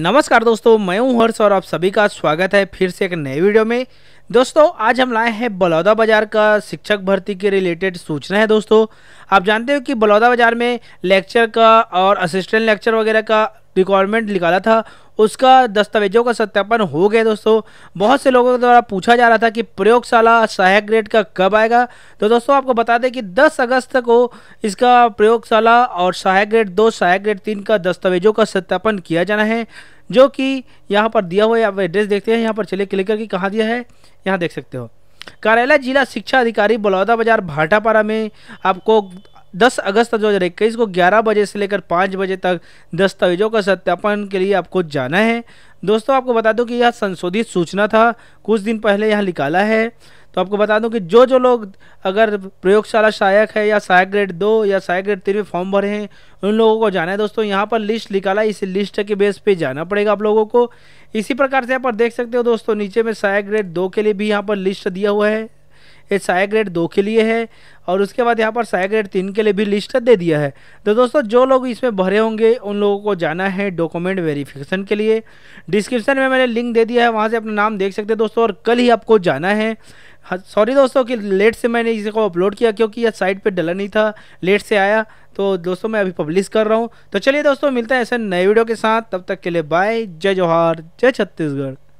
नमस्कार दोस्तों मैं हूं हर्ष और आप सभी का स्वागत है फिर से एक नए वीडियो में दोस्तों आज हम लाए हैं बलौदा बाजार का शिक्षक भर्ती के रिलेटेड सूचना है दोस्तों आप जानते हो कि बलौदा बाजार में लेक्चर का और असिस्टेंट लेक्चर वगैरह का रिक्वायरमेंट निकाला था उसका दस्तावेजों का सत्यापन हो गया दोस्तों बहुत से लोगों के द्वारा पूछा जा रहा था कि प्रयोगशाला सहायक ग्रेड का कब आएगा तो दोस्तों आपको बता दें कि 10 अगस्त को इसका प्रयोगशाला और सहायक ग्रेड दो सहायक ग्रेड तीन का दस्तावेजों का सत्यापन किया जाना है जो कि यहाँ पर दिया हुआ है आप एड्रेस देखते हैं यहाँ पर चले क्लिक करके कहाँ दिया है यहाँ देख सकते हो कार्यालय जिला शिक्षा अधिकारी बलौदा बाजार भाटापारा में आपको 10 अगस्त 2021 को 11 बजे से लेकर 5 बजे तक दस्तावेजों का सत्यापन के लिए आपको जाना है दोस्तों आपको बता दूं कि यह संशोधित सूचना था कुछ दिन पहले यह निकाला है तो आपको बता दूं कि जो जो लोग अगर प्रयोगशाला सहायक है या सहायक ग्रेड दो या सहायक ग्रेड तीन में फॉर्म भरे हैं उन लोगों को जाना है दोस्तों यहाँ पर लिस्ट निकाला इस लिस्ट के बेस पे जाना पड़ेगा आप लोगों को इसी प्रकार से यहाँ पर देख सकते हो दोस्तों नीचे में सहायक ग्रेड दो के लिए भी यहाँ पर लिस्ट दिया हुआ है ये साया ग्रेड दो के लिए है और उसके बाद यहाँ पर साया ग्रेड तीन के लिए भी लिस्ट दे दिया है तो दोस्तों जो लोग इसमें भरे होंगे उन लोगों को जाना है डॉक्यूमेंट वेरिफिकेशन के लिए डिस्क्रिप्शन में मैंने लिंक दे दिया है वहाँ से अपना नाम देख सकते हैं दोस्तों और कल ही आपको जाना है हाँ, सॉरी दोस्तों कि लेट से मैंने इसको अपलोड किया क्योंकि यह साइट पे डला नहीं था लेट से आया तो दोस्तों मैं अभी पब्लिश कर रहा हूँ तो चलिए दोस्तों मिलते हैं ऐसे नए वीडियो के साथ तब तक के लिए बाय जय जवाहर जय छत्तीसगढ़